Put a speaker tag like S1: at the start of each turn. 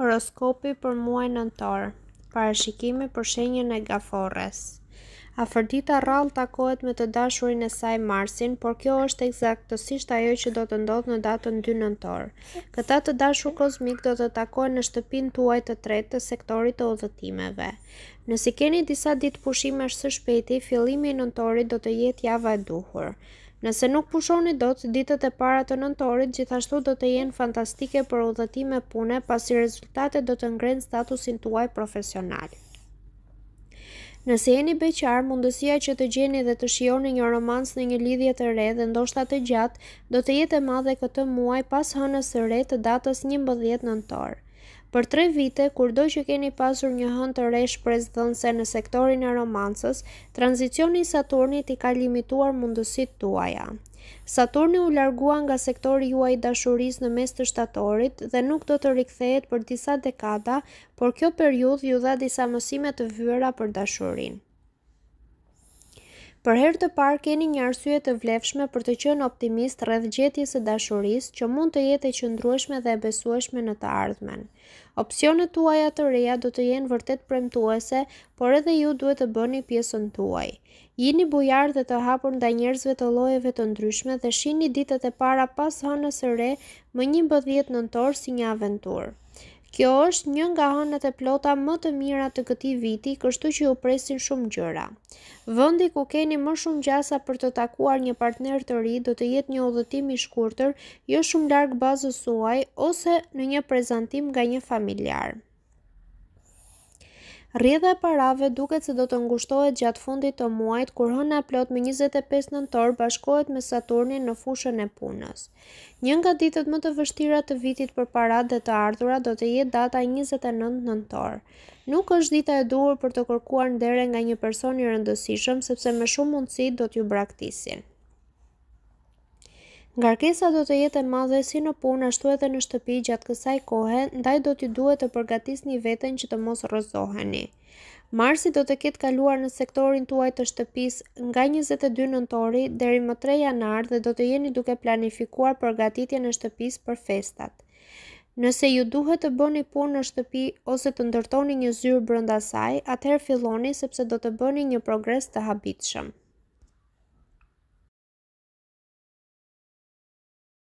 S1: Horoskopi për muaj nëntor, parashikimi për shenjën e gaforres. Afërdita rral takohet me të dashurin e saj Marsin, por kjo është eksaktësisht ajo që do të ndodhë në datën 2 nëntor. Këta të dashur kozmik do të takohet në shtëpin tuaj të tretë të sektorit të odhëtimeve. Nësi keni disa ditë pushime është së shpeti, fillimi nëntorit do të jetë java e duhur. Nëse nuk pushoni do të ditët e para të nëntorit, gjithashtu do të jenë fantastike për udhëtime pune, pasi rezultate do të ngrenë statusin tuaj profesional. Nëse jeni beqar, mundësia që të gjeni dhe të shioni një romans në një lidhje të re dhe ndoshta të gjatë, do të jetë e madhe këtë muaj pas hënës së re të datës 11 nëntor. nëntorë. Për tre vite, kur do që keni pasur një hënd të resh prez dhënse në sektorin e romancës, tranzicioni Saturnit i ka limituar mundësit tuaja. Saturni u largua nga sektori juaj dashuris në mes të shtatorit dhe nuk do të rikthehet për disa dekada, por kjo periudh ju dha disa mësime të vyra për dashurinë. Për herë të parë keni një arsye të vlefshme për të qenë optimist rreth gjetjes së dashurisë që mund të jetë e qëndrueshme dhe e besueshme në të ardhmen. Opsionet tuaja të reja do të jenë vërtet premtuese, por edhe ju duhet të bëni pjesën tuaj. Jini bujar dhe të hapur ndaj njerëzve të llojeve të ndryshme dhe shihni ditët e para pas hënës së re më 11 nëntor si një aventurë. Kjo është një nga hënat e plota më të mira të këtij viti, kështu që ju presin shumë gjëra. Vendi ku keni më shumë gjasa për të takuar një partner të ri do të jetë një udhëtim i shkurtër, jo shumë larg bazës suaj ose në një prezantim nga një familjar. Rrjedha e parave duket se do të ngushtohet gjatë fundit të muajit kur Hëna plot me 25 nëntor bashkohet me Saturnin në fushën e punës. Një nga ditët më të vështira të vitit për paratë dhe të ardhurat do të jetë data 29 nëntor. Nuk është dita e duhur për të kërkuar ndere nga një person i rëndësishëm sepse me shumë mundësi do t'ju braktisin. Ngarkesa do të jetë e madhe si në punë, ashtu edhe në shtëpi gjatë kësaj kohe, ndaj do t'ju duhet të përgatis një vetën që të mos rëzoheni. Marsi do të ketë kaluar në sektorin tuaj të shtëpis nga 22 nëntori dheri më 3 janar dhe do të jeni duke planifikuar përgatitje në shtëpis për festat. Nëse ju duhet të bëni punë në shtëpi ose të ndërtoni një zyrë brënda saj, atëherë filloni sepse do të bëni një progres të habitëshëm.